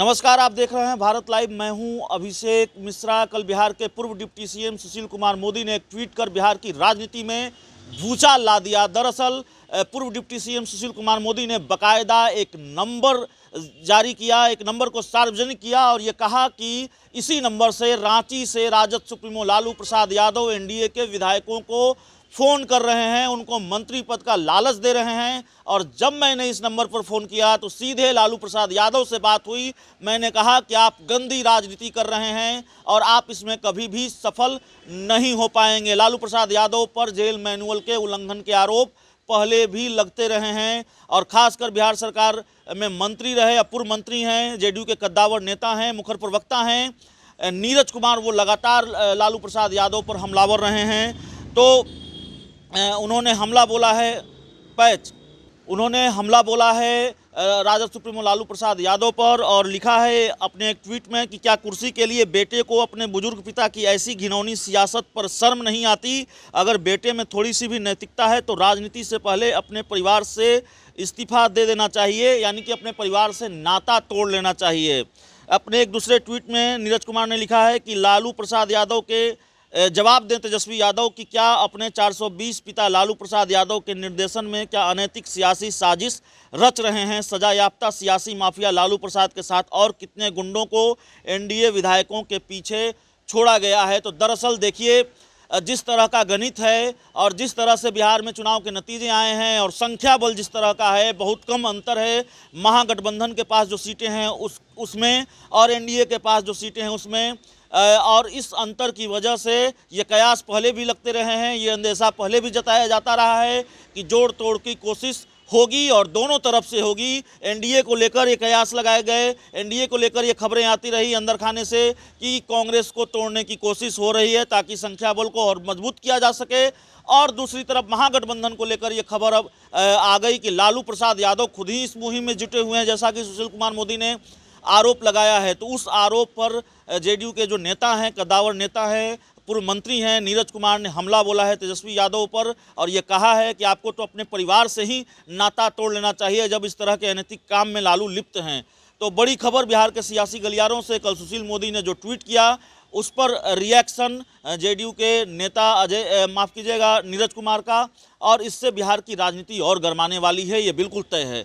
नमस्कार आप देख रहे हैं भारत लाइव मैं हूं अभिषेक मिश्रा कल बिहार के पूर्व डिप्टी सीएम सुशील कुमार मोदी ने एक ट्वीट कर बिहार की राजनीति में भूचाल ला दिया दरअसल पूर्व डिप्टी सीएम सुशील कुमार मोदी ने बकायदा एक नंबर जारी किया एक नंबर को सार्वजनिक किया और ये कहा कि इसी नंबर से रांची से राजद सुप्रीमो लालू प्रसाद यादव एनडीए के विधायकों को फ़ोन कर रहे हैं उनको मंत्री पद का लालच दे रहे हैं और जब मैंने इस नंबर पर फ़ोन किया तो सीधे लालू प्रसाद यादव से बात हुई मैंने कहा कि आप गंदी राजनीति कर रहे हैं और आप इसमें कभी भी सफल नहीं हो पाएंगे लालू प्रसाद यादव पर जेल मैनुअल के उल्लंघन के आरोप पहले भी लगते रहे हैं और खासकर बिहार सरकार में मंत्री रहे या पूर्व मंत्री हैं जेडीयू के कद्दावर नेता हैं मुखर प्रवक्ता हैं नीरज कुमार वो लगातार लालू प्रसाद यादव पर हमलावर रहे हैं तो उन्होंने हमला बोला है पैच उन्होंने हमला बोला है राजद सुप्रीमो लालू प्रसाद यादव पर और लिखा है अपने एक ट्वीट में कि क्या कुर्सी के लिए बेटे को अपने बुजुर्ग पिता की ऐसी घिनौनी सियासत पर शर्म नहीं आती अगर बेटे में थोड़ी सी भी नैतिकता है तो राजनीति से पहले अपने परिवार से इस्तीफा दे देना चाहिए यानी कि अपने परिवार से नाता तोड़ लेना चाहिए अपने एक दूसरे ट्वीट में नीरज कुमार ने लिखा है कि लालू प्रसाद यादव के जवाब दें तेजस्वी यादव कि क्या अपने 420 पिता लालू प्रसाद यादव के निर्देशन में क्या अनैतिक सियासी साजिश रच रहे हैं सजा याफ्ता सियासी माफिया लालू प्रसाद के साथ और कितने गुंडों को एनडीए विधायकों के पीछे छोड़ा गया है तो दरअसल देखिए जिस तरह का गणित है और जिस तरह से बिहार में चुनाव के नतीजे आए हैं और संख्या बल जिस तरह का है बहुत कम अंतर है महागठबंधन के पास जो सीटें हैं उस उसमें और एनडीए के पास जो सीटें हैं उसमें और इस अंतर की वजह से ये कयास पहले भी लगते रहे हैं ये अंदेशा पहले भी जताया जाता रहा है कि जोड़ तोड़ की कोशिश होगी और दोनों तरफ से होगी एनडीए को लेकर ये कयास लगाए गए एनडीए को लेकर ये खबरें आती रही अंदर खाने से कि कांग्रेस को तोड़ने की कोशिश हो रही है ताकि संख्या बल को और मजबूत किया जा सके और दूसरी तरफ महागठबंधन को लेकर ये खबर अब आ गई कि लालू प्रसाद यादव खुद ही इस मुहिम में जुटे हुए हैं जैसा कि सुशील कुमार मोदी ने आरोप लगाया है तो उस आरोप पर जेडीयू के जो नेता हैं कदावर नेता हैं पूर्व मंत्री हैं नीरज कुमार ने हमला बोला है तेजस्वी यादव पर और ये कहा है कि आपको तो अपने परिवार से ही नाता तोड़ लेना चाहिए जब इस तरह के अनैतिक काम में लालू लिप्त हैं तो बड़ी खबर बिहार के सियासी गलियारों से कल सुशील मोदी ने जो ट्वीट किया उस पर रिएक्शन जेडीयू के नेता अजय माफ़ कीजिएगा नीरज कुमार का और इससे बिहार की राजनीति और गरमाने वाली है ये बिल्कुल तय है